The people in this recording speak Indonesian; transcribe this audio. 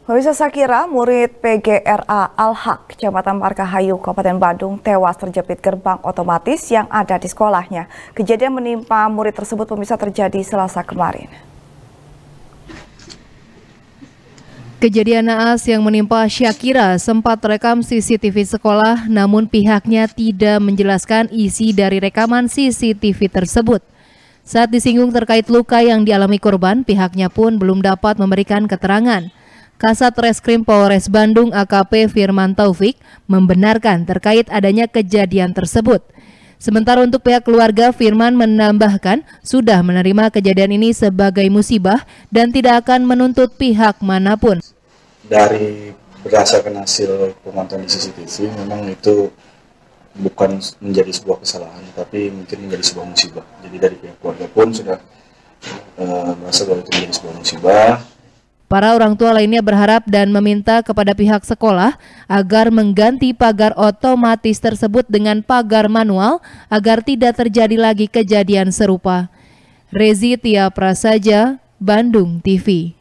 Pemirsa Sakira, murid PGRA Al-Haq, Kecamatan Markahayu, Kabupaten Bandung, tewas terjepit gerbang otomatis yang ada di sekolahnya. Kejadian menimpa murid tersebut pemirsa terjadi selasa kemarin. Kejadian naas yang menimpa Syakira sempat rekam CCTV sekolah, namun pihaknya tidak menjelaskan isi dari rekaman CCTV tersebut. Saat disinggung terkait luka yang dialami korban, pihaknya pun belum dapat memberikan keterangan. Kasat Reskrim Polres Bandung AKP Firman Taufik membenarkan terkait adanya kejadian tersebut. Sementara untuk pihak keluarga, Firman menambahkan sudah menerima kejadian ini sebagai musibah dan tidak akan menuntut pihak manapun. Dari berdasarkan hasil pemantauan di CCTV, memang itu bukan menjadi sebuah kesalahan, tapi mungkin menjadi sebuah musibah. Jadi dari pihak keluarga pun sudah e, merasa bahwa itu menjadi sebuah musibah, Para orang tua lainnya berharap dan meminta kepada pihak sekolah agar mengganti pagar otomatis tersebut dengan pagar manual agar tidak terjadi lagi kejadian serupa. Rezi Tia Prasaja, Bandung TV.